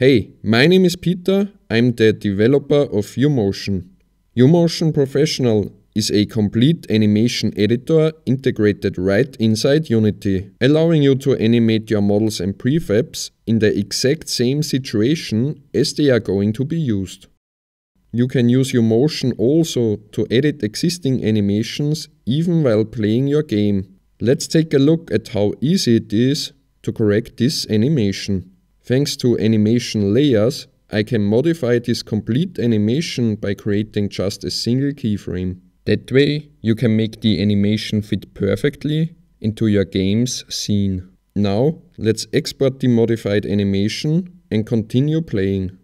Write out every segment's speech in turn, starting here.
Hey, my name is Peter. I'm the developer of UMotion. UMotion Professional is a complete animation editor integrated right inside Unity, allowing you to animate your models and prefabs in the exact same situation as they are going to be used. You can use UMotion also to edit existing animations even while playing your game. Let's take a look at how easy it is to correct this animation. Thanks to animation layers, I can modify this complete animation by creating just a single keyframe. That way, you can make the animation fit perfectly into your game's scene. Now, let's export the modified animation and continue playing.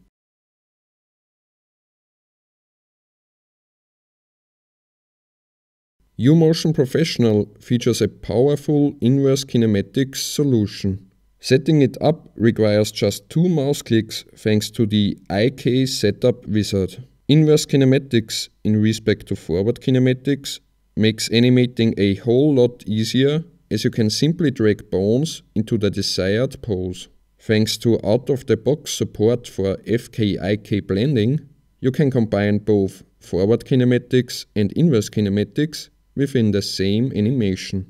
UMotion Professional features a powerful inverse kinematics solution. Setting it up requires just two mouse clicks thanks to the IK setup wizard. Inverse kinematics in respect to forward kinematics makes animating a whole lot easier as you can simply drag bones into the desired pose. Thanks to out-of-the-box support for FKIK blending, you can combine both forward kinematics and inverse kinematics within the same animation.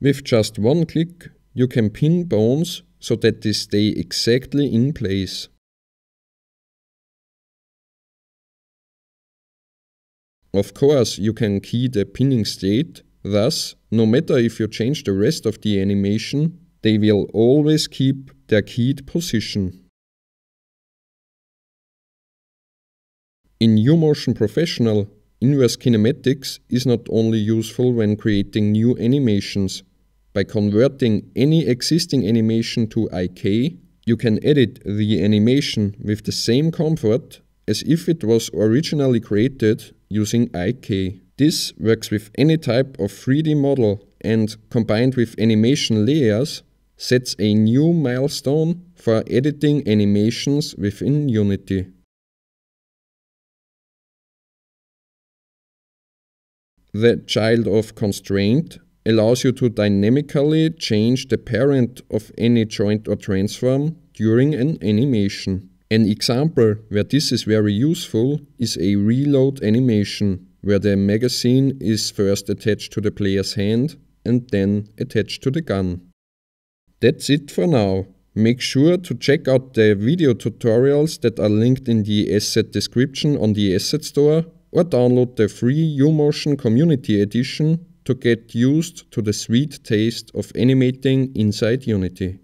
With just one click, you can pin bones so that they stay exactly in place. Of course, you can key the pinning state, thus, no matter if you change the rest of the animation, they will always keep their keyed position. In Motion Professional, inverse kinematics is not only useful when creating new animations, by converting any existing animation to IK, you can edit the animation with the same comfort as if it was originally created using IK. This works with any type of 3D model and combined with animation layers sets a new milestone for editing animations within Unity. The child of constraint allows you to dynamically change the parent of any joint or transform during an animation. An example where this is very useful is a reload animation, where the magazine is first attached to the player's hand and then attached to the gun. That's it for now. Make sure to check out the video tutorials that are linked in the asset description on the Asset Store or download the free uMotion Community Edition to get used to the sweet taste of animating inside Unity.